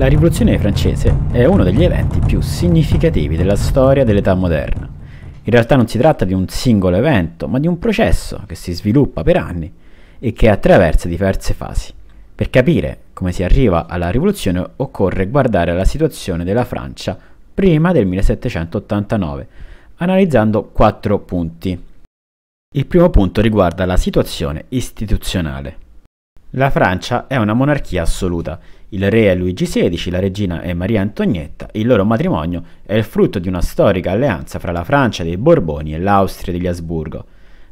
La rivoluzione francese è uno degli eventi più significativi della storia dell'età moderna. In realtà non si tratta di un singolo evento, ma di un processo che si sviluppa per anni e che attraversa diverse fasi. Per capire come si arriva alla rivoluzione occorre guardare la situazione della Francia prima del 1789, analizzando quattro punti. Il primo punto riguarda la situazione istituzionale. La Francia è una monarchia assoluta il re è Luigi XVI, la regina è Maria Antonietta. Il loro matrimonio è il frutto di una storica alleanza fra la Francia dei Borboni e l'Austria degli Asburgo.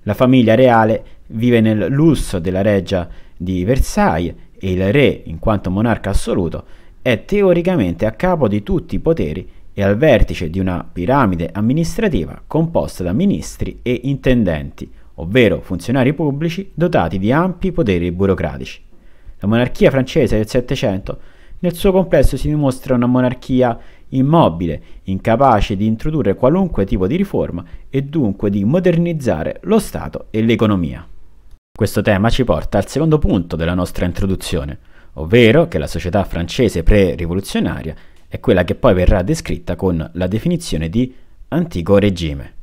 La famiglia reale vive nel lusso della reggia di Versailles e il re, in quanto monarca assoluto, è teoricamente a capo di tutti i poteri e al vertice di una piramide amministrativa composta da ministri e intendenti, ovvero funzionari pubblici dotati di ampi poteri burocratici. La monarchia francese del Settecento nel suo complesso si dimostra una monarchia immobile, incapace di introdurre qualunque tipo di riforma e dunque di modernizzare lo Stato e l'economia. Questo tema ci porta al secondo punto della nostra introduzione, ovvero che la società francese pre-rivoluzionaria è quella che poi verrà descritta con la definizione di antico regime.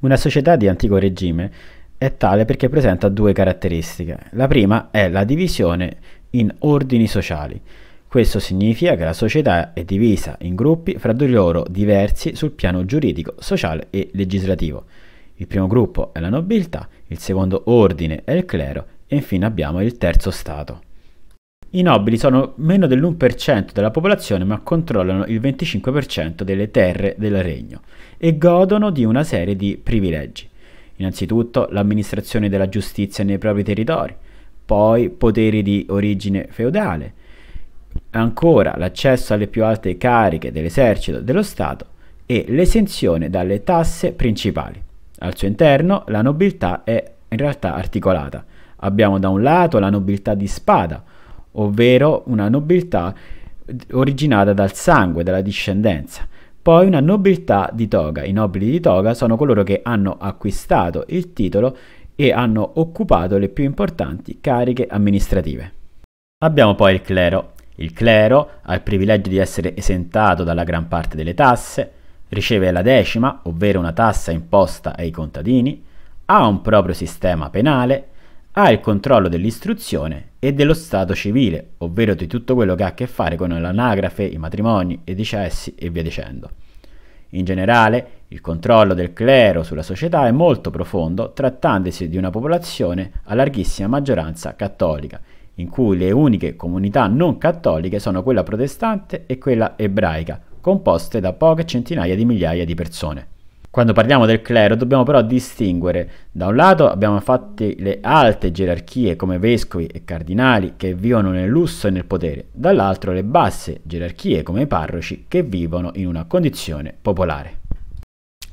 Una società di antico regime è tale perché presenta due caratteristiche. La prima è la divisione in ordini sociali. Questo significa che la società è divisa in gruppi fra di loro diversi sul piano giuridico, sociale e legislativo. Il primo gruppo è la nobiltà, il secondo ordine è il clero e infine abbiamo il terzo stato. I nobili sono meno dell'1% della popolazione ma controllano il 25% delle terre del regno e godono di una serie di privilegi. Innanzitutto l'amministrazione della giustizia nei propri territori, poi poteri di origine feudale, ancora l'accesso alle più alte cariche dell'esercito dello Stato e l'esenzione dalle tasse principali. Al suo interno la nobiltà è in realtà articolata. Abbiamo da un lato la nobiltà di spada, ovvero una nobiltà originata dal sangue, dalla discendenza, poi una nobiltà di toga. I nobili di toga sono coloro che hanno acquistato il titolo e hanno occupato le più importanti cariche amministrative. Abbiamo poi il clero. Il clero ha il privilegio di essere esentato dalla gran parte delle tasse, riceve la decima, ovvero una tassa imposta ai contadini, ha un proprio sistema penale, ha il controllo dell'istruzione e dello stato civile, ovvero di tutto quello che ha a che fare con l'anagrafe, i matrimoni, i decessi e via dicendo. In generale, il controllo del clero sulla società è molto profondo, trattandosi di una popolazione a larghissima maggioranza cattolica, in cui le uniche comunità non cattoliche sono quella protestante e quella ebraica, composte da poche centinaia di migliaia di persone. Quando parliamo del clero dobbiamo però distinguere, da un lato abbiamo infatti le alte gerarchie come vescovi e cardinali che vivono nel lusso e nel potere, dall'altro le basse gerarchie come i parroci che vivono in una condizione popolare.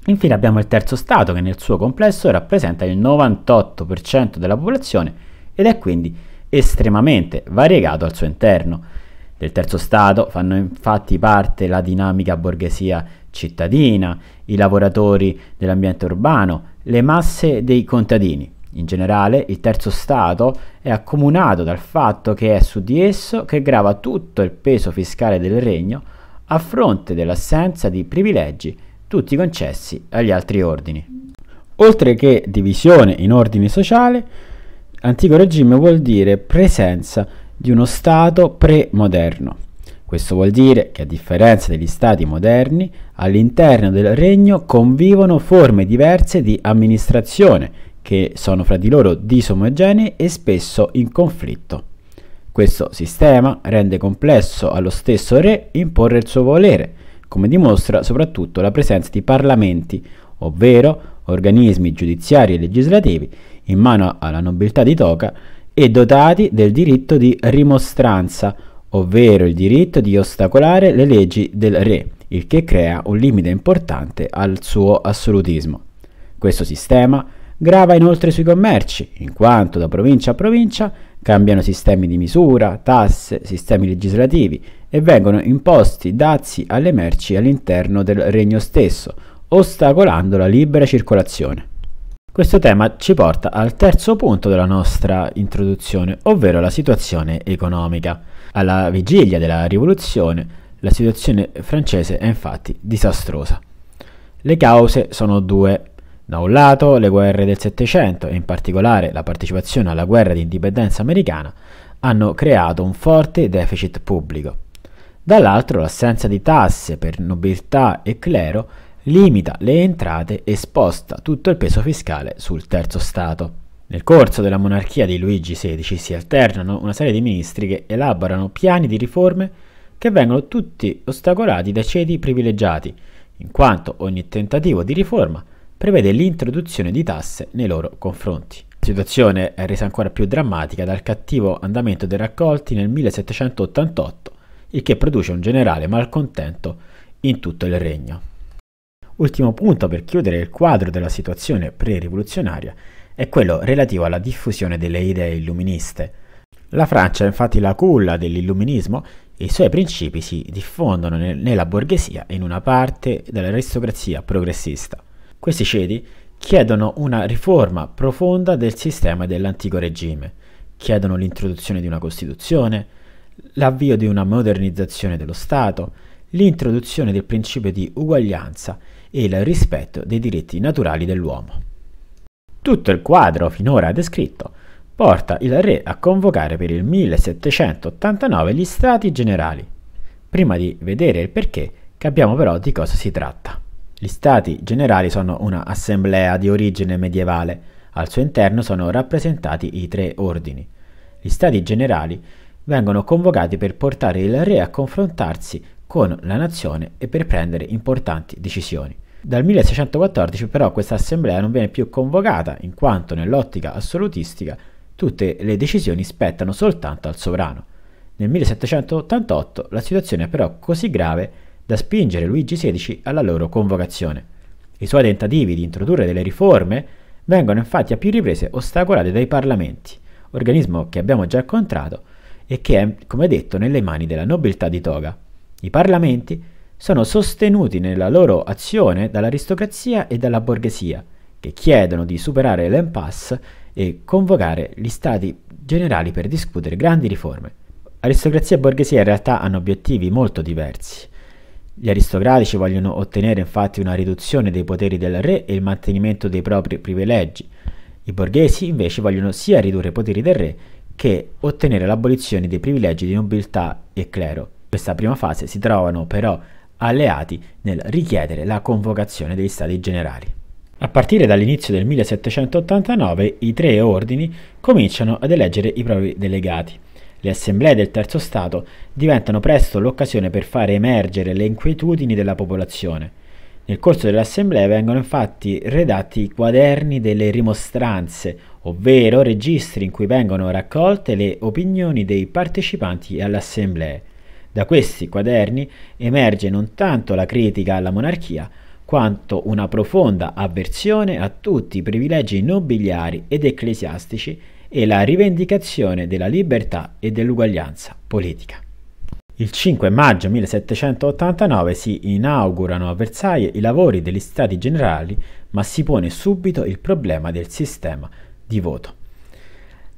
Infine abbiamo il terzo stato che nel suo complesso rappresenta il 98% della popolazione ed è quindi estremamente variegato al suo interno. Del terzo stato fanno infatti parte la dinamica borghesia cittadina, i lavoratori dell'ambiente urbano, le masse dei contadini. In generale, il terzo Stato è accomunato dal fatto che è su di esso che grava tutto il peso fiscale del regno a fronte dell'assenza di privilegi tutti concessi agli altri ordini. Oltre che divisione in ordini sociali, antico regime vuol dire presenza di uno Stato premoderno. Questo vuol dire che a differenza degli stati moderni, all'interno del regno convivono forme diverse di amministrazione che sono fra di loro disomogenee e spesso in conflitto. Questo sistema rende complesso allo stesso re imporre il suo volere, come dimostra soprattutto la presenza di parlamenti, ovvero organismi giudiziari e legislativi in mano alla nobiltà di Toca e dotati del diritto di rimostranza, ovvero il diritto di ostacolare le leggi del re, il che crea un limite importante al suo assolutismo. Questo sistema grava inoltre sui commerci, in quanto da provincia a provincia cambiano sistemi di misura, tasse, sistemi legislativi e vengono imposti dazi alle merci all'interno del regno stesso, ostacolando la libera circolazione. Questo tema ci porta al terzo punto della nostra introduzione, ovvero la situazione economica. Alla vigilia della rivoluzione la situazione francese è infatti disastrosa. Le cause sono due. Da un lato le guerre del Settecento e in particolare la partecipazione alla guerra di indipendenza americana hanno creato un forte deficit pubblico. Dall'altro l'assenza di tasse per nobiltà e clero limita le entrate e sposta tutto il peso fiscale sul terzo Stato. Nel corso della monarchia di Luigi XVI si alternano una serie di ministri che elaborano piani di riforme che vengono tutti ostacolati da ceti privilegiati, in quanto ogni tentativo di riforma prevede l'introduzione di tasse nei loro confronti. La situazione è resa ancora più drammatica dal cattivo andamento dei raccolti nel 1788, il che produce un generale malcontento in tutto il regno. Ultimo punto per chiudere il quadro della situazione pre-rivoluzionaria è quello relativo alla diffusione delle idee illuministe. La Francia è infatti la culla dell'illuminismo e i suoi principi si diffondono nel, nella borghesia e in una parte dell'aristocrazia progressista. Questi cedi chiedono una riforma profonda del sistema dell'antico regime, chiedono l'introduzione di una Costituzione, l'avvio di una modernizzazione dello Stato, l'introduzione del principio di uguaglianza e il rispetto dei diritti naturali dell'uomo. Tutto il quadro finora descritto porta il re a convocare per il 1789 gli stati generali. Prima di vedere il perché, capiamo però di cosa si tratta. Gli stati generali sono un'assemblea di origine medievale, al suo interno sono rappresentati i tre ordini. Gli stati generali vengono convocati per portare il re a confrontarsi con la nazione e per prendere importanti decisioni. Dal 1614 però questa assemblea non viene più convocata, in quanto nell'ottica assolutistica tutte le decisioni spettano soltanto al sovrano. Nel 1788 la situazione è però così grave da spingere Luigi XVI alla loro convocazione. I suoi tentativi di introdurre delle riforme vengono infatti a più riprese ostacolati dai parlamenti, organismo che abbiamo già incontrato e che è, come detto, nelle mani della nobiltà di Toga. I parlamenti sono sostenuti nella loro azione dall'aristocrazia e dalla borghesia, che chiedono di superare l'impasse e convocare gli stati generali per discutere grandi riforme. Aristocrazia e borghesia in realtà hanno obiettivi molto diversi. Gli aristocratici vogliono ottenere infatti una riduzione dei poteri del re e il mantenimento dei propri privilegi. I borghesi invece vogliono sia ridurre i poteri del re che ottenere l'abolizione dei privilegi di nobiltà e clero. In questa prima fase si trovano però alleati nel richiedere la convocazione dei Stati Generali. A partire dall'inizio del 1789 i tre ordini cominciano ad eleggere i propri delegati. Le assemblee del Terzo Stato diventano presto l'occasione per fare emergere le inquietudini della popolazione. Nel corso delle assemblee vengono infatti redatti i quaderni delle rimostranze, ovvero registri in cui vengono raccolte le opinioni dei partecipanti alle assemblee. Da questi quaderni emerge non tanto la critica alla monarchia, quanto una profonda avversione a tutti i privilegi nobiliari ed ecclesiastici e la rivendicazione della libertà e dell'uguaglianza politica. Il 5 maggio 1789 si inaugurano a Versailles i lavori degli Stati Generali, ma si pone subito il problema del sistema di voto.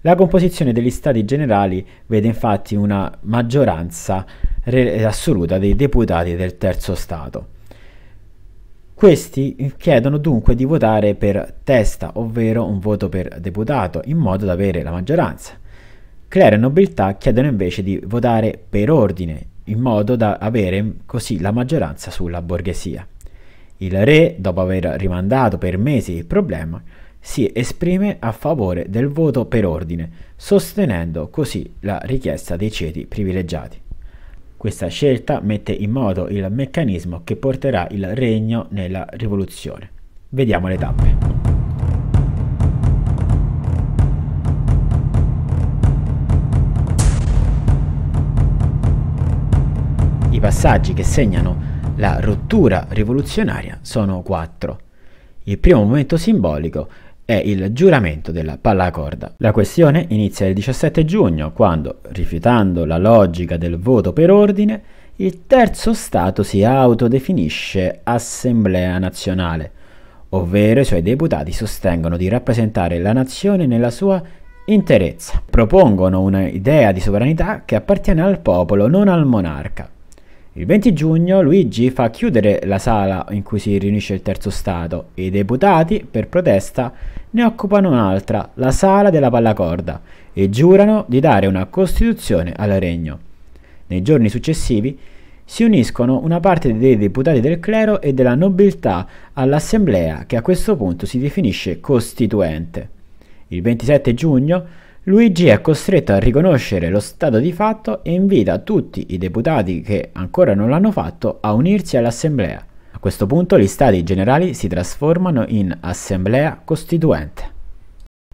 La composizione degli stati generali vede infatti una maggioranza assoluta dei deputati del terzo Stato. Questi chiedono dunque di votare per testa, ovvero un voto per deputato, in modo da avere la maggioranza. Claire e Nobiltà chiedono invece di votare per ordine, in modo da avere così la maggioranza sulla borghesia. Il re, dopo aver rimandato per mesi il problema, si esprime a favore del voto per ordine, sostenendo così la richiesta dei ceti privilegiati. Questa scelta mette in moto il meccanismo che porterà il regno nella rivoluzione. Vediamo le tappe. I passaggi che segnano la rottura rivoluzionaria sono quattro. Il primo momento simbolico è il giuramento della pallacorda. La questione inizia il 17 giugno, quando, rifiutando la logica del voto per ordine, il terzo Stato si autodefinisce Assemblea nazionale, ovvero i suoi deputati sostengono di rappresentare la nazione nella sua interezza. Propongono un'idea di sovranità che appartiene al popolo, non al monarca. Il 20 giugno Luigi fa chiudere la sala in cui si riunisce il terzo stato e i deputati, per protesta, ne occupano un'altra, la sala della pallacorda, e giurano di dare una costituzione al regno. Nei giorni successivi si uniscono una parte dei deputati del clero e della nobiltà all'assemblea che a questo punto si definisce costituente. Il 27 giugno Luigi è costretto a riconoscere lo stato di fatto e invita tutti i deputati che ancora non l'hanno fatto a unirsi all'assemblea. A questo punto gli stati generali si trasformano in assemblea costituente.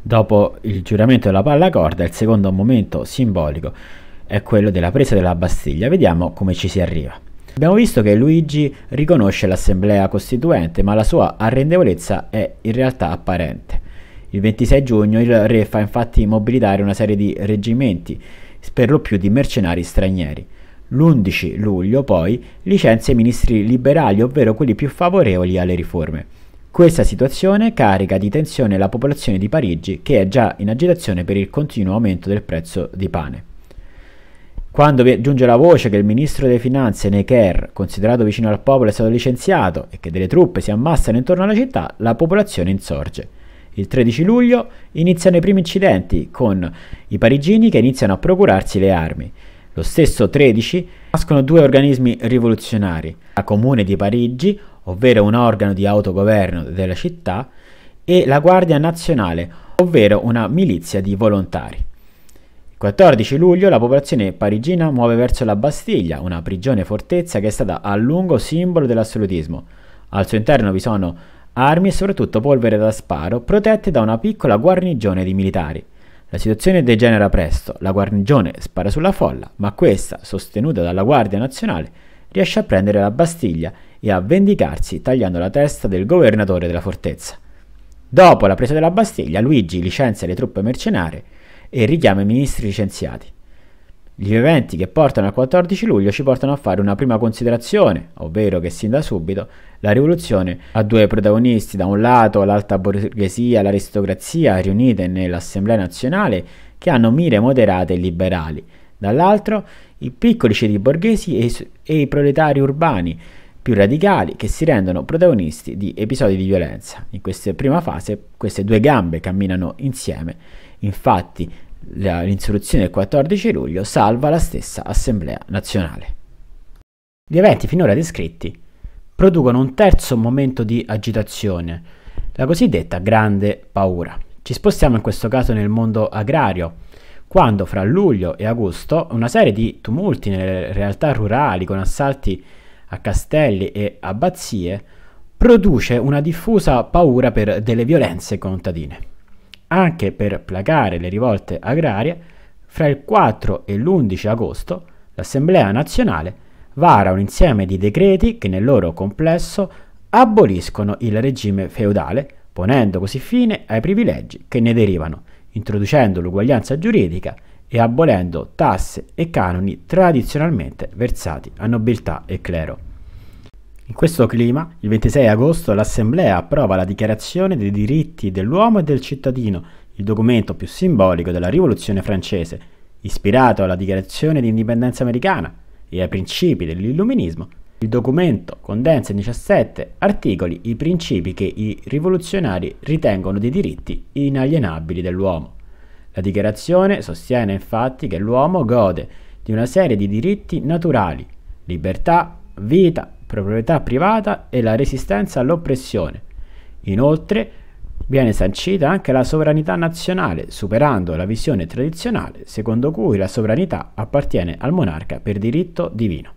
Dopo il giuramento della pallacorda, il secondo momento simbolico è quello della presa della Bastiglia. Vediamo come ci si arriva. Abbiamo visto che Luigi riconosce l'assemblea costituente, ma la sua arrendevolezza è in realtà apparente. Il 26 giugno il re fa infatti mobilitare una serie di reggimenti, per lo più di mercenari stranieri. L'11 luglio poi licenzia i ministri liberali, ovvero quelli più favorevoli alle riforme. Questa situazione carica di tensione la popolazione di Parigi, che è già in agitazione per il continuo aumento del prezzo di pane. Quando giunge la voce che il ministro delle finanze Necker, considerato vicino al popolo, è stato licenziato e che delle truppe si ammassano intorno alla città, la popolazione insorge. Il 13 luglio iniziano i primi incidenti con i parigini che iniziano a procurarsi le armi. Lo stesso 13 nascono due organismi rivoluzionari, la Comune di Parigi, ovvero un organo di autogoverno della città, e la Guardia Nazionale, ovvero una milizia di volontari. Il 14 luglio la popolazione parigina muove verso la Bastiglia, una prigione fortezza che è stata a lungo simbolo dell'assolutismo. Al suo interno vi sono armi e soprattutto polvere da sparo protette da una piccola guarnigione di militari. La situazione degenera presto, la guarnigione spara sulla folla, ma questa, sostenuta dalla Guardia Nazionale, riesce a prendere la Bastiglia e a vendicarsi tagliando la testa del governatore della fortezza. Dopo la presa della Bastiglia, Luigi licenzia le truppe mercenarie e richiama i ministri licenziati. Gli eventi che portano al 14 luglio ci portano a fare una prima considerazione, ovvero che sin da subito la rivoluzione ha due protagonisti, da un lato l'alta borghesia e l'aristocrazia riunite nell'Assemblea nazionale che hanno mire moderate e liberali, dall'altro i piccoli ceti borghesi e i, e i proletari urbani più radicali che si rendono protagonisti di episodi di violenza. In questa prima fase queste due gambe camminano insieme, infatti l'insurrezione del 14 luglio salva la stessa Assemblea nazionale. Gli eventi finora descritti producono un terzo momento di agitazione, la cosiddetta grande paura. Ci spostiamo in questo caso nel mondo agrario, quando fra luglio e agosto una serie di tumulti nelle realtà rurali con assalti a castelli e abbazie produce una diffusa paura per delle violenze contadine. Anche per placare le rivolte agrarie, fra il 4 e l'11 agosto l'Assemblea nazionale vara un insieme di decreti che nel loro complesso aboliscono il regime feudale, ponendo così fine ai privilegi che ne derivano, introducendo l'uguaglianza giuridica e abolendo tasse e canoni tradizionalmente versati a nobiltà e clero. In questo clima, il 26 agosto, l'Assemblea approva la Dichiarazione dei diritti dell'uomo e del cittadino, il documento più simbolico della Rivoluzione francese, ispirato alla Dichiarazione di indipendenza americana, e ai principi dell'illuminismo, il documento condensa in 17 articoli i principi che i rivoluzionari ritengono dei diritti inalienabili dell'uomo. La dichiarazione sostiene infatti che l'uomo gode di una serie di diritti naturali, libertà, vita, proprietà privata e la resistenza all'oppressione. Inoltre, Viene sancita anche la sovranità nazionale, superando la visione tradizionale secondo cui la sovranità appartiene al monarca per diritto divino.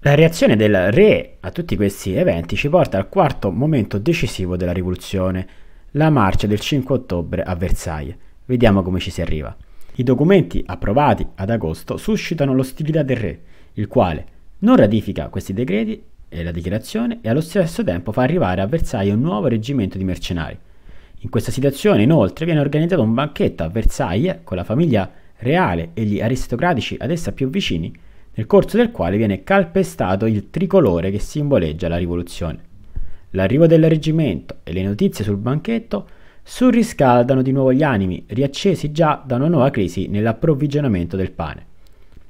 La reazione del re a tutti questi eventi ci porta al quarto momento decisivo della rivoluzione, la marcia del 5 ottobre a Versailles. Vediamo come ci si arriva. I documenti approvati ad agosto suscitano l'ostilità del re, il quale non ratifica questi decreti la dichiarazione e allo stesso tempo fa arrivare a Versailles un nuovo reggimento di mercenari. In questa situazione inoltre viene organizzato un banchetto a Versailles con la famiglia reale e gli aristocratici ad essa più vicini, nel corso del quale viene calpestato il tricolore che simboleggia la rivoluzione. L'arrivo del reggimento e le notizie sul banchetto surriscaldano di nuovo gli animi, riaccesi già da una nuova crisi nell'approvvigionamento del pane.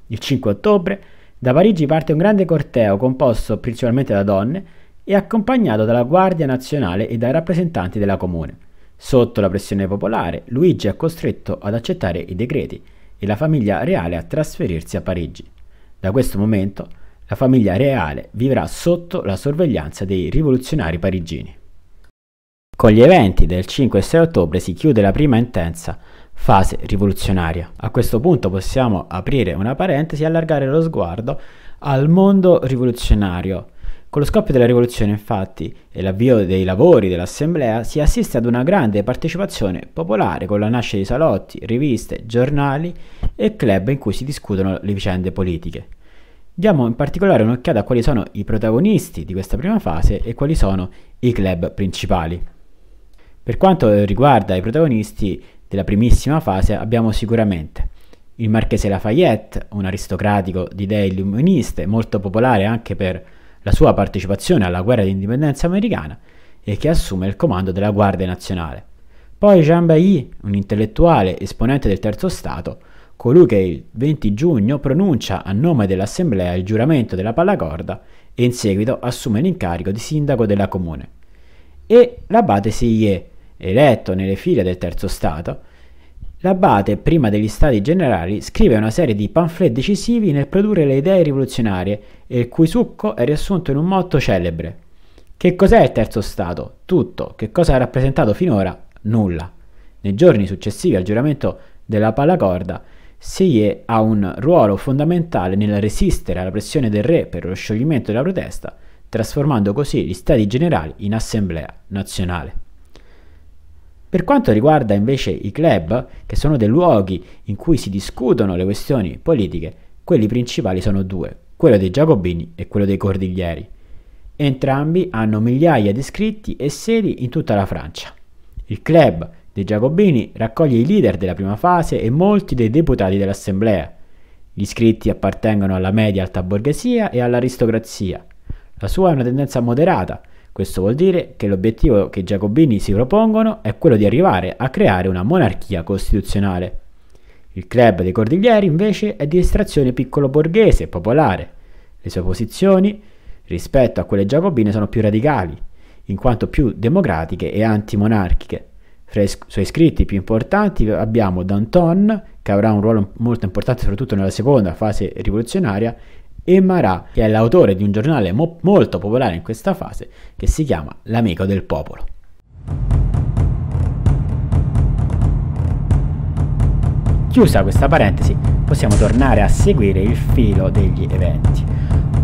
Il 5 ottobre da Parigi parte un grande corteo composto principalmente da donne e accompagnato dalla Guardia Nazionale e dai rappresentanti della comune. Sotto la pressione popolare, Luigi è costretto ad accettare i decreti e la famiglia reale a trasferirsi a Parigi. Da questo momento, la famiglia reale vivrà sotto la sorveglianza dei rivoluzionari parigini. Con gli eventi del 5 e 6 ottobre si chiude la prima intensa fase rivoluzionaria. A questo punto possiamo aprire una parentesi e allargare lo sguardo al mondo rivoluzionario. Con lo scoppio della rivoluzione, infatti, e l'avvio dei lavori dell'assemblea, si assiste ad una grande partecipazione popolare con la nascita di salotti, riviste, giornali e club in cui si discutono le vicende politiche. Diamo in particolare un'occhiata a quali sono i protagonisti di questa prima fase e quali sono i club principali. Per quanto riguarda i protagonisti, della primissima fase abbiamo sicuramente il marchese Lafayette, un aristocratico di idee illuministe molto popolare anche per la sua partecipazione alla guerra di indipendenza americana e che assume il comando della Guardia Nazionale. Poi Jean Bailly, un intellettuale esponente del Terzo Stato, colui che il 20 giugno pronuncia a nome dell'Assemblea il giuramento della pallacorda e in seguito assume l'incarico di sindaco della comune. E l'abate Sillier, eletto nelle file del Terzo Stato, l'abate, prima degli Stati Generali, scrive una serie di pamphlet decisivi nel produrre le idee rivoluzionarie e il cui succo è riassunto in un motto celebre. Che cos'è il Terzo Stato? Tutto. Che cosa ha rappresentato finora? Nulla. Nei giorni successivi al giuramento della Palacorda, Seye ha un ruolo fondamentale nel resistere alla pressione del re per lo scioglimento della protesta, trasformando così gli stati generali in assemblea nazionale. Per quanto riguarda invece i club, che sono dei luoghi in cui si discutono le questioni politiche, quelli principali sono due, quello dei Giacobini e quello dei Cordiglieri. Entrambi hanno migliaia di iscritti e sedi in tutta la Francia. Il club dei Giacobini raccoglie i leader della prima fase e molti dei deputati dell'assemblea. Gli iscritti appartengono alla media alta borghesia e all'aristocrazia. La sua è una tendenza moderata, questo vuol dire che l'obiettivo che i giacobini si propongono è quello di arrivare a creare una monarchia costituzionale. Il club dei cordiglieri invece è di estrazione piccolo borghese e popolare. Le sue posizioni rispetto a quelle giacobine sono più radicali, in quanto più democratiche e antimonarchiche. Fra i suoi scritti più importanti abbiamo Danton, che avrà un ruolo molto importante soprattutto nella seconda fase rivoluzionaria, e Marat, che è l'autore di un giornale mo- molto popolare in questa fase che si chiama L'amico del popolo. Chiusa questa parentesi, possiamo tornare a seguire il filo degli eventi.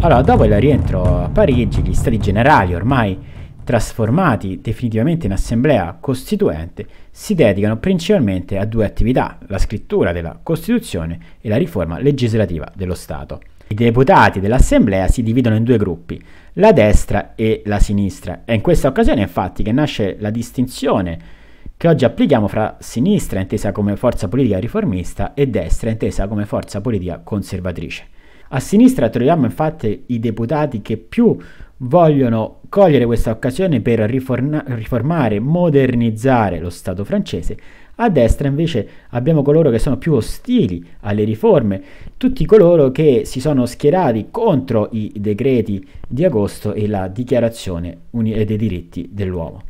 Allora, dopo il rientro a Parigi, gli stati generali ormai trasformati definitivamente in assemblea costituente, si dedicano principalmente a due attività, la scrittura della Costituzione e la riforma legislativa dello Stato. I deputati dell'Assemblea si dividono in due gruppi, la destra e la sinistra. È in questa occasione infatti che nasce la distinzione che oggi applichiamo fra sinistra intesa come forza politica riformista e destra intesa come forza politica conservatrice. A sinistra troviamo infatti i deputati che più vogliono cogliere questa occasione per riforma- riformare, modernizzare lo Stato francese, a destra invece abbiamo coloro che sono più ostili alle riforme, tutti coloro che si sono schierati contro i decreti di agosto e la dichiarazione eh, dei diritti dell'uomo.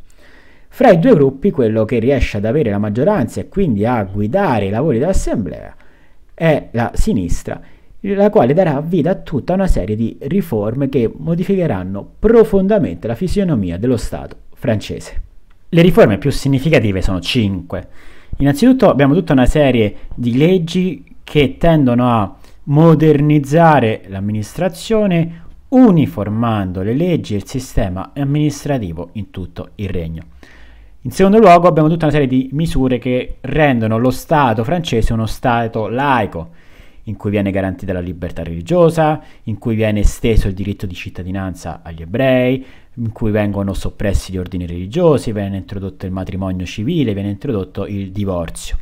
Fra i due gruppi quello che riesce ad avere la maggioranza e quindi a guidare i lavori dell'Assemblea è la sinistra, la quale darà vita a tutta una serie di riforme che modificheranno profondamente la fisionomia dello Stato francese. Le riforme più significative sono cinque. Innanzitutto abbiamo tutta una serie di leggi che tendono a modernizzare l'amministrazione uniformando le leggi e il sistema amministrativo in tutto il regno. In secondo luogo abbiamo tutta una serie di misure che rendono lo Stato francese uno Stato laico, in cui viene garantita la libertà religiosa, in cui viene esteso il diritto di cittadinanza agli ebrei, in cui vengono soppressi gli ordini religiosi, viene introdotto il matrimonio civile, viene introdotto il divorzio.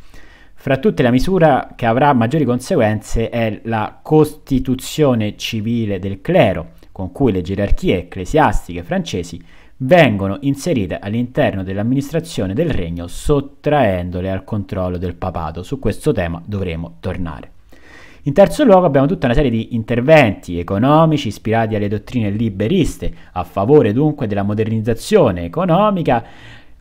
Fra tutte la misura che avrà maggiori conseguenze è la costituzione civile del clero, con cui le gerarchie ecclesiastiche francesi vengono inserite all'interno dell'amministrazione del regno sottraendole al controllo del papato. Su questo tema dovremo tornare. In terzo luogo abbiamo tutta una serie di interventi economici ispirati alle dottrine liberiste, a favore dunque della modernizzazione economica,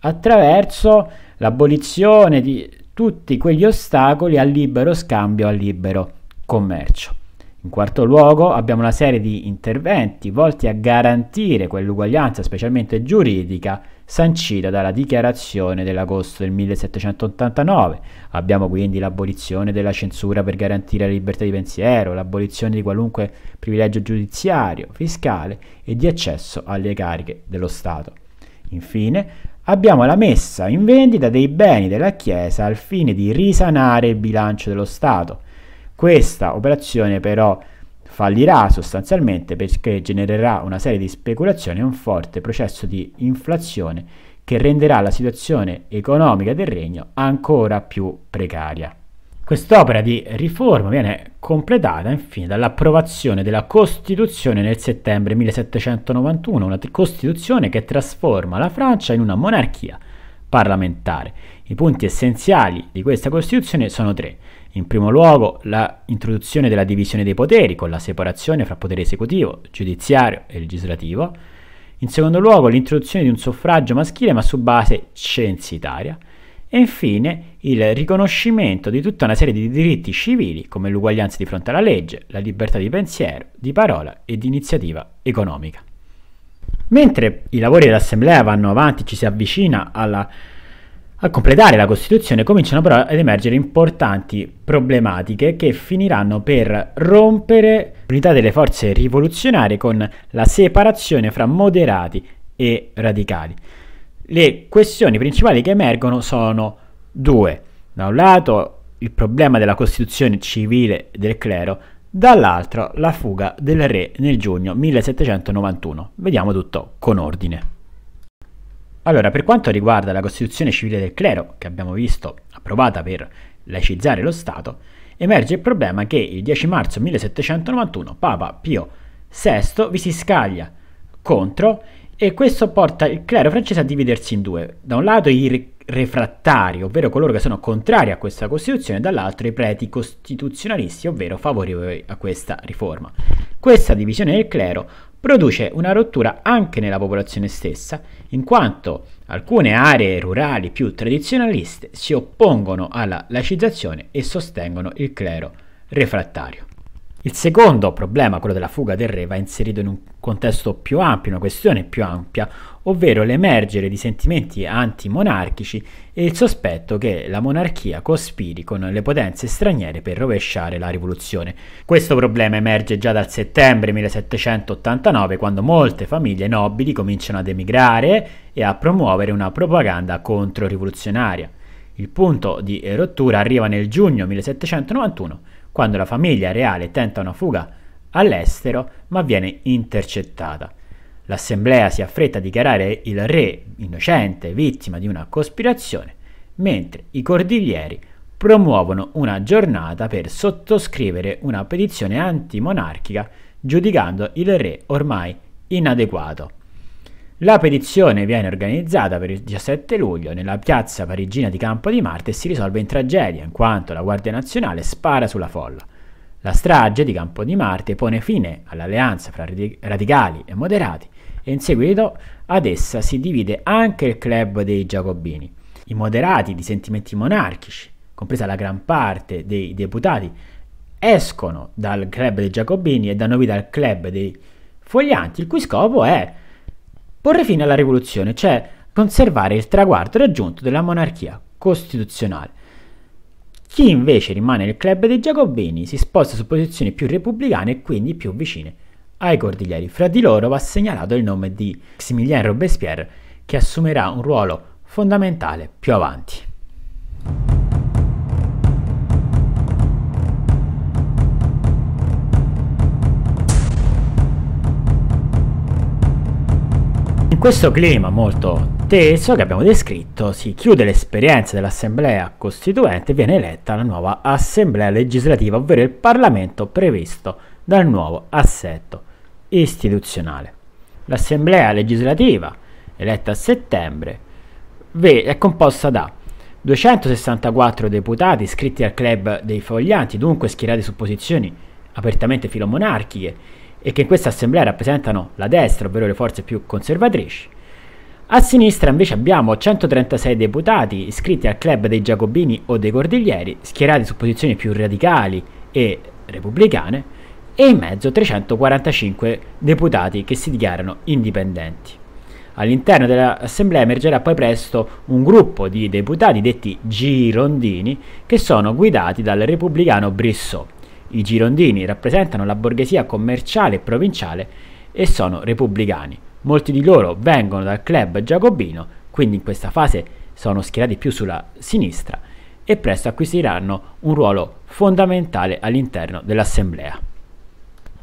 attraverso l'abolizione di tutti quegli ostacoli al libero scambio, al libero commercio. In quarto luogo abbiamo una serie di interventi volti a garantire quell'uguaglianza, specialmente giuridica, sancita dalla dichiarazione dell'agosto del 1789. Abbiamo quindi l'abolizione della censura per garantire la libertà di pensiero, l'abolizione di qualunque privilegio giudiziario, fiscale e di accesso alle cariche dello Stato. Infine, abbiamo la messa in vendita dei beni della Chiesa al fine di risanare il bilancio dello Stato. Questa operazione però fallirà sostanzialmente perché genererà una serie di speculazioni e un forte processo di inflazione che renderà la situazione economica del regno ancora più precaria. Quest'opera di riforma viene completata infine dall'approvazione della Costituzione nel settembre 1791, una Costituzione che trasforma la Francia in una monarchia parlamentare. I punti essenziali di questa Costituzione sono tre. In primo luogo l'introduzione della divisione dei poteri con la separazione fra potere esecutivo, giudiziario e legislativo. In secondo luogo l'introduzione di un suffragio maschile ma su base censitaria. E infine il riconoscimento di tutta una serie di diritti civili come l'uguaglianza di fronte alla legge, la libertà di pensiero, di parola e di iniziativa economica. Mentre i lavori dell'Assemblea vanno avanti, ci si avvicina alla a completare la Costituzione cominciano però ad emergere importanti problematiche che finiranno per rompere l'unità delle forze rivoluzionarie con la separazione fra moderati e radicali. Le questioni principali che emergono sono due. Da un lato il problema della Costituzione civile del clero, dall'altro la fuga del re nel giugno 1791. Vediamo tutto con ordine. Allora, per quanto riguarda la Costituzione civile del clero, che abbiamo visto approvata per laicizzare lo Stato, emerge il problema che il 10 marzo 1791 Papa Pio VI vi si scaglia contro e questo porta il clero francese a dividersi in due. Da un lato i refrattari, ovvero coloro che sono contrari a questa Costituzione, e dall'altro i preti costituzionalisti, ovvero favorevoli a questa riforma. Questa divisione del clero produce una rottura anche nella popolazione stessa, in quanto alcune aree rurali più tradizionaliste si oppongono alla lacizzazione e sostengono il clero refrattario. Il secondo problema, quello della fuga del re, va inserito in un contesto più ampio, una questione più ampia, ovvero l'emergere di sentimenti antimonarchici e il sospetto che la monarchia cospiri con le potenze straniere per rovesciare la rivoluzione. Questo problema emerge già dal settembre 1789, quando molte famiglie nobili cominciano ad emigrare e a promuovere una propaganda controrivoluzionaria. Il punto di rottura arriva nel giugno 1791 quando la famiglia reale tenta una fuga all'estero ma viene intercettata. L'assemblea si affretta a dichiarare il re innocente, vittima di una cospirazione, mentre i cordiglieri promuovono una giornata per sottoscrivere una petizione antimonarchica giudicando il re ormai inadeguato. La petizione viene organizzata per il 17 luglio nella piazza parigina di Campo di Marte e si risolve in tragedia, in quanto la Guardia Nazionale spara sulla folla. La strage di Campo di Marte pone fine all'alleanza fra radicali e moderati e in seguito ad essa si divide anche il club dei giacobini. I moderati di sentimenti monarchici, compresa la gran parte dei deputati, escono dal club dei giacobini e danno vita al club dei foglianti, il cui scopo è porre fine alla rivoluzione, cioè conservare il traguardo raggiunto della monarchia costituzionale. Chi invece rimane nel club dei giacobini si sposta su posizioni più repubblicane e quindi più vicine ai cordiglieri. Fra di loro va segnalato il nome di Maximilien Robespierre, che assumerà un ruolo fondamentale più avanti. questo clima molto teso che abbiamo descritto si chiude l'esperienza dell'Assemblea Costituente e viene eletta la nuova Assemblea legislativa, ovvero il Parlamento previsto dal nuovo assetto istituzionale. L'Assemblea legislativa, eletta a settembre, è composta da 264 deputati iscritti al club dei foglianti, dunque schierati su posizioni apertamente filomonarchiche e che in questa assemblea rappresentano la destra, ovvero le forze più conservatrici. A sinistra invece abbiamo 136 deputati iscritti al club dei giacobini o dei cordiglieri, schierati su posizioni più radicali e repubblicane, e in mezzo 345 deputati che si dichiarano indipendenti. All'interno dell'assemblea emergerà poi presto un gruppo di deputati detti girondini che sono guidati dal repubblicano Brissot i girondini rappresentano la borghesia commerciale e provinciale e sono repubblicani. Molti di loro vengono dal club giacobino, quindi in questa fase sono schierati più sulla sinistra e presto acquisiranno un ruolo fondamentale all'interno dell'assemblea.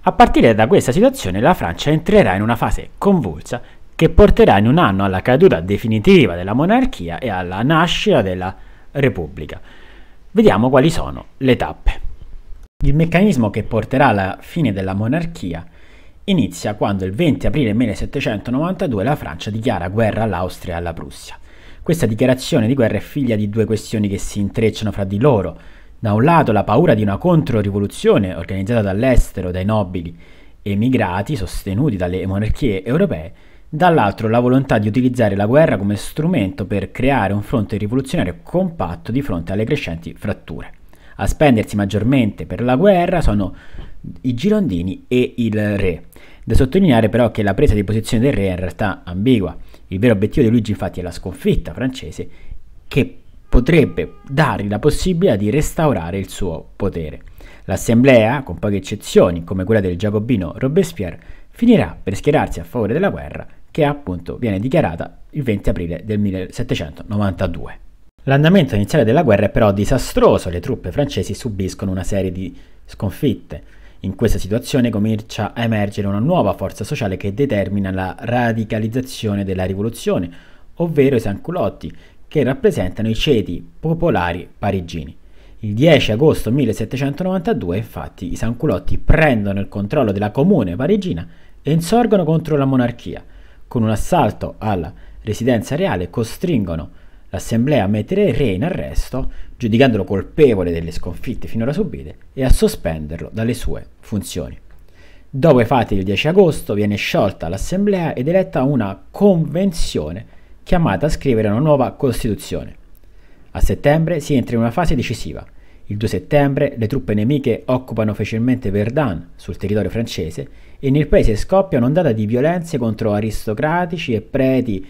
A partire da questa situazione la Francia entrerà in una fase convulsa che porterà in un anno alla caduta definitiva della monarchia e alla nascita della Repubblica. Vediamo quali sono le tappe. Il meccanismo che porterà alla fine della monarchia inizia quando il 20 aprile 1792 la Francia dichiara guerra all'Austria e alla Prussia. Questa dichiarazione di guerra è figlia di due questioni che si intrecciano fra di loro. Da un lato la paura di una controrivoluzione organizzata dall'estero dai nobili emigrati sostenuti dalle monarchie europee, dall'altro la volontà di utilizzare la guerra come strumento per creare un fronte rivoluzionario compatto di fronte alle crescenti fratture a spendersi maggiormente per la guerra sono i girondini e il re. Da sottolineare però che la presa di posizione del re è in realtà ambigua. Il vero obiettivo di Luigi infatti è la sconfitta francese che potrebbe dargli la possibilità di restaurare il suo potere. L'assemblea, con poche eccezioni come quella del giacobino Robespierre, finirà per schierarsi a favore della guerra che appunto viene dichiarata il 20 aprile del 1792. L'andamento iniziale della guerra è però disastroso, le truppe francesi subiscono una serie di sconfitte. In questa situazione comincia a emergere una nuova forza sociale che determina la radicalizzazione della rivoluzione, ovvero i sanculotti, che rappresentano i ceti popolari parigini. Il 10 agosto 1792 infatti i sanculotti prendono il controllo della comune parigina e insorgono contro la monarchia. Con un assalto alla residenza reale costringono L'assemblea mette il Re in arresto, giudicandolo colpevole delle sconfitte finora subite, e a sospenderlo dalle sue funzioni. Dopo i fatti del 10 agosto viene sciolta l'assemblea ed eletta una convenzione chiamata a scrivere una nuova costituzione. A settembre si entra in una fase decisiva. Il 2 settembre le truppe nemiche occupano facilmente Verdun sul territorio francese e nel paese scoppia un'ondata di violenze contro aristocratici e preti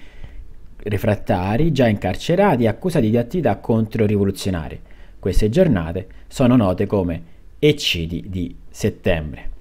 refrattari già incarcerati e accusati di attività controrivoluzionarie. Queste giornate sono note come eccidi di settembre.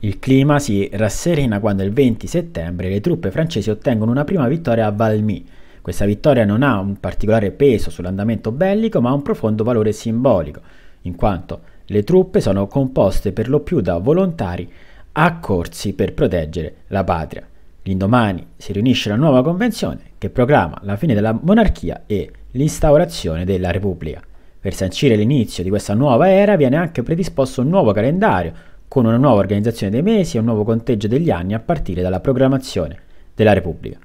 Il clima si rasserena quando il 20 settembre le truppe francesi ottengono una prima vittoria a Valmy. Questa vittoria non ha un particolare peso sull'andamento bellico, ma ha un profondo valore simbolico, in quanto le truppe sono composte per lo più da volontari accorsi per proteggere la patria. L'indomani si riunisce la nuova convenzione che proclama la fine della monarchia e l'instaurazione della Repubblica. Per sancire l'inizio di questa nuova era viene anche predisposto un nuovo calendario con una nuova organizzazione dei mesi e un nuovo conteggio degli anni a partire dalla proclamazione della Repubblica.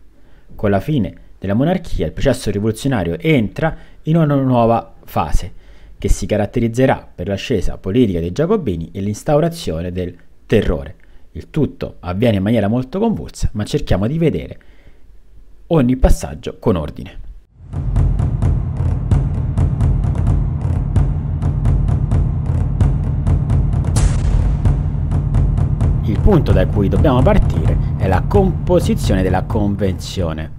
Con la fine della monarchia il processo rivoluzionario entra in una nuova fase che si caratterizzerà per l'ascesa politica dei giacobini e l'instaurazione del terrore. Il tutto avviene in maniera molto convulsa, ma cerchiamo di vedere ogni passaggio con ordine. Il punto da cui dobbiamo partire è la composizione della convenzione.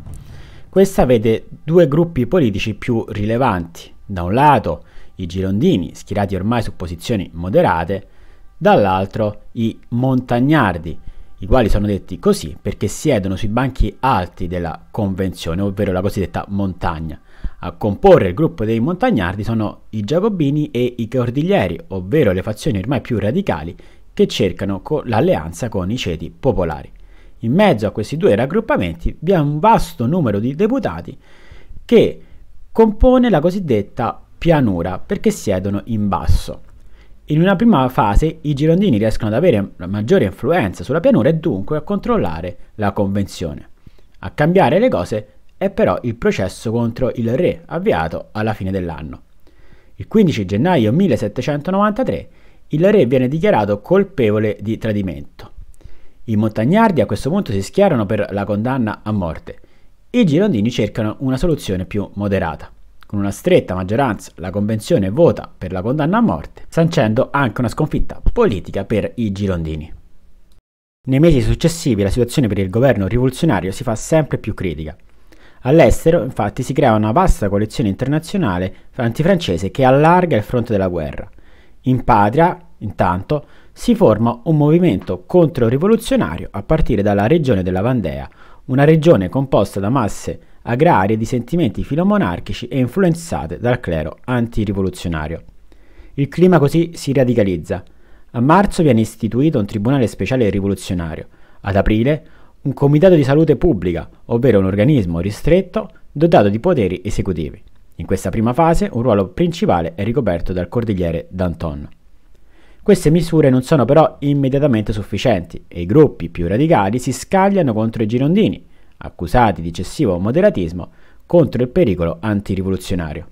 Questa vede due gruppi politici più rilevanti. Da un lato i girondini, schierati ormai su posizioni moderate, dall'altro i montagnardi, i quali sono detti così perché siedono sui banchi alti della convenzione, ovvero la cosiddetta montagna. A comporre il gruppo dei montagnardi sono i giacobini e i cordiglieri, ovvero le fazioni ormai più radicali che cercano co- l'alleanza con i ceti popolari. In mezzo a questi due raggruppamenti vi è un vasto numero di deputati che compone la cosiddetta pianura perché siedono in basso. In una prima fase i girondini riescono ad avere maggiore influenza sulla pianura e dunque a controllare la convenzione. A cambiare le cose è però il processo contro il re avviato alla fine dell'anno. Il 15 gennaio 1793 il re viene dichiarato colpevole di tradimento. I montagnardi a questo punto si schierano per la condanna a morte. I girondini cercano una soluzione più moderata. Con una stretta maggioranza la convenzione vota per la condanna a morte, sancendo anche una sconfitta politica per i girondini. Nei mesi successivi la situazione per il governo rivoluzionario si fa sempre più critica. All'estero, infatti, si crea una vasta coalizione internazionale antifrancese che allarga il fronte della guerra. In patria, intanto, si forma un movimento controrivoluzionario a partire dalla regione della Vandea, una regione composta da masse agrarie di sentimenti filomonarchici e influenzate dal clero antirivoluzionario. Il clima così si radicalizza. A marzo viene istituito un tribunale speciale rivoluzionario, ad aprile un comitato di salute pubblica, ovvero un organismo ristretto dotato di poteri esecutivi. In questa prima fase un ruolo principale è ricoperto dal cordigliere Danton. Queste misure non sono però immediatamente sufficienti e i gruppi più radicali si scagliano contro i girondini accusati di eccessivo moderatismo, contro il pericolo antirivoluzionario.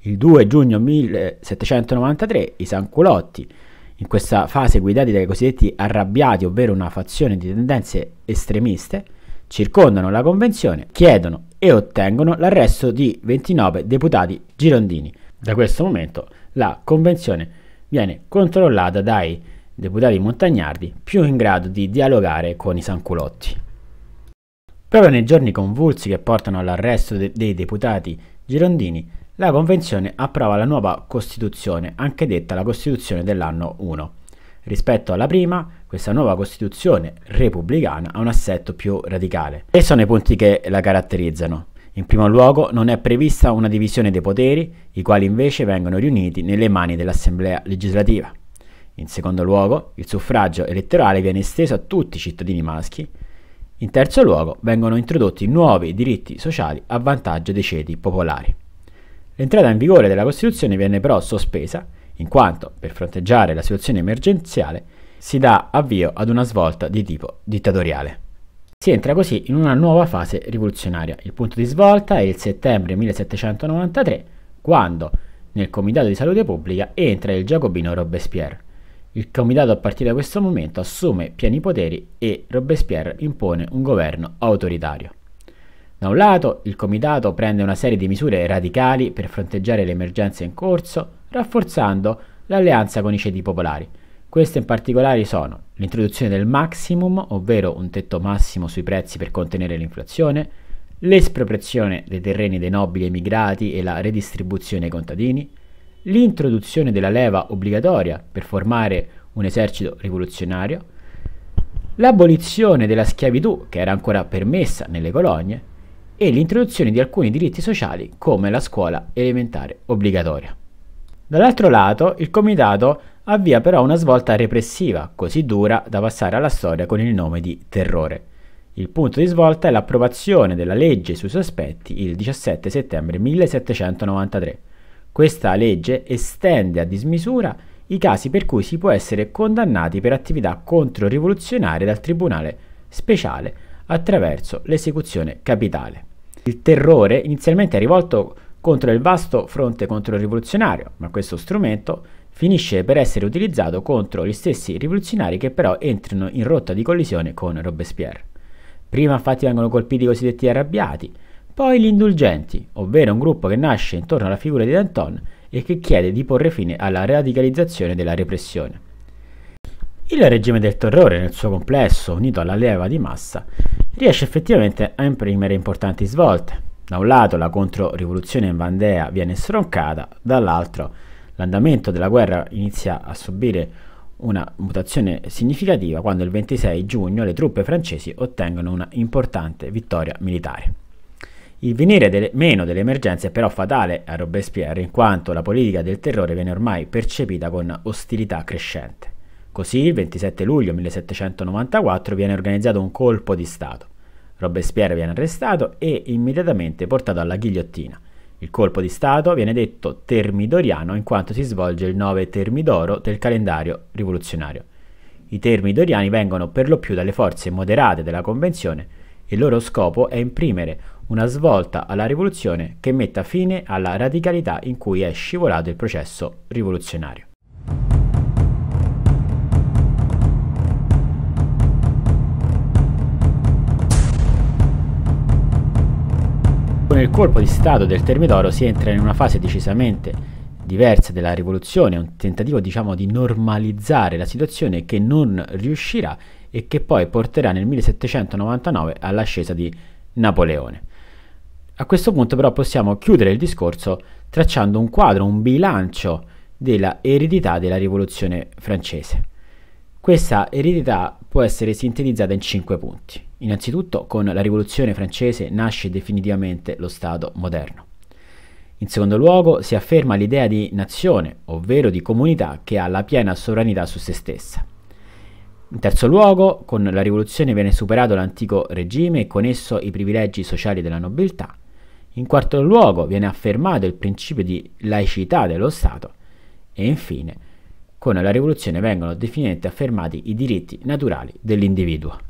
Il 2 giugno 1793 i Sanculotti, in questa fase guidati dai cosiddetti arrabbiati, ovvero una fazione di tendenze estremiste, circondano la convenzione, chiedono e ottengono l'arresto di 29 deputati girondini. Da questo momento la convenzione viene controllata dai deputati montagnardi più in grado di dialogare con i Sanculotti. Proprio nei giorni convulsi che portano all'arresto de dei deputati girondini, la Convenzione approva la nuova Costituzione, anche detta la Costituzione dell'anno 1. Rispetto alla prima, questa nuova Costituzione repubblicana ha un assetto più radicale. E sono i punti che la caratterizzano. In primo luogo non è prevista una divisione dei poteri, i quali invece vengono riuniti nelle mani dell'Assemblea legislativa. In secondo luogo, il suffragio elettorale viene esteso a tutti i cittadini maschi, in terzo luogo vengono introdotti nuovi diritti sociali a vantaggio dei ceti popolari. L'entrata in vigore della Costituzione viene però sospesa, in quanto, per fronteggiare la situazione emergenziale, si dà avvio ad una svolta di tipo dittatoriale. Si entra così in una nuova fase rivoluzionaria. Il punto di svolta è il settembre 1793, quando nel Comitato di Salute Pubblica entra il Giacobino Robespierre, il comitato a partire da questo momento assume pieni poteri e Robespierre impone un governo autoritario. Da un lato, il comitato prende una serie di misure radicali per fronteggiare le emergenze in corso, rafforzando l'alleanza con i ceti popolari. Queste in particolare sono l'introduzione del maximum, ovvero un tetto massimo sui prezzi per contenere l'inflazione, l'espropriazione dei terreni dei nobili emigrati e la redistribuzione ai contadini, l'introduzione della leva obbligatoria per formare un esercito rivoluzionario, l'abolizione della schiavitù che era ancora permessa nelle colonie e l'introduzione di alcuni diritti sociali come la scuola elementare obbligatoria. Dall'altro lato, il comitato avvia però una svolta repressiva, così dura da passare alla storia con il nome di terrore. Il punto di svolta è l'approvazione della legge sui sospetti il 17 settembre 1793, questa legge estende a dismisura i casi per cui si può essere condannati per attività controrivoluzionarie dal Tribunale speciale attraverso l'esecuzione capitale. Il terrore inizialmente è rivolto contro il vasto fronte controrivoluzionario, ma questo strumento finisce per essere utilizzato contro gli stessi rivoluzionari che però entrano in rotta di collisione con Robespierre. Prima infatti vengono colpiti i cosiddetti arrabbiati, poi gli indulgenti, ovvero un gruppo che nasce intorno alla figura di Danton e che chiede di porre fine alla radicalizzazione della repressione. Il regime del terrore nel suo complesso, unito alla leva di massa, riesce effettivamente a imprimere importanti svolte. Da un lato la controrivoluzione in Vandea viene stroncata, dall'altro l'andamento della guerra inizia a subire una mutazione significativa quando il 26 giugno le truppe francesi ottengono una importante vittoria militare. Il venire delle, meno delle emergenze è però fatale a Robespierre, in quanto la politica del terrore viene ormai percepita con ostilità crescente. Così, il 27 luglio 1794 viene organizzato un colpo di Stato. Robespierre viene arrestato e immediatamente portato alla ghigliottina. Il colpo di Stato viene detto termidoriano in quanto si svolge il 9 termidoro del calendario rivoluzionario. I termidoriani vengono per lo più dalle forze moderate della Convenzione e il loro scopo è imprimere una svolta alla rivoluzione che metta fine alla radicalità in cui è scivolato il processo rivoluzionario. Con il colpo di Stato del Termidoro si entra in una fase decisamente diversa della rivoluzione, un tentativo diciamo di normalizzare la situazione che non riuscirà e che poi porterà nel 1799 all'ascesa di Napoleone. A questo punto però possiamo chiudere il discorso tracciando un quadro, un bilancio della eredità della rivoluzione francese. Questa eredità può essere sintetizzata in cinque punti. Innanzitutto con la rivoluzione francese nasce definitivamente lo Stato moderno. In secondo luogo si afferma l'idea di nazione, ovvero di comunità che ha la piena sovranità su se stessa. In terzo luogo, con la rivoluzione viene superato l'antico regime e con esso i privilegi sociali della nobiltà. In quarto luogo viene affermato il principio di laicità dello Stato e infine con la rivoluzione vengono definiti e affermati i diritti naturali dell'individuo.